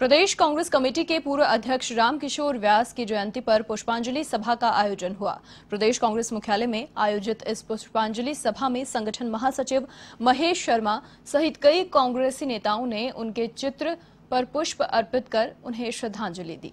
प्रदेश Congress committee के पूर्व अध्यक्ष रामकिशोर व्यास की जयंती पर पुष्पांजलि सभा का आयोजन हुआ प्रदेश कांग्रेस मुख्यालय में आयोजित इस पुष्पांजलि सभा में संगठन महासचिव महेश शर्मा सहित कई कांग्रेसी नेताओं ने उनके चित्र पर पुष्प अर्पित कर उन्हें श्रद्धांजलि दी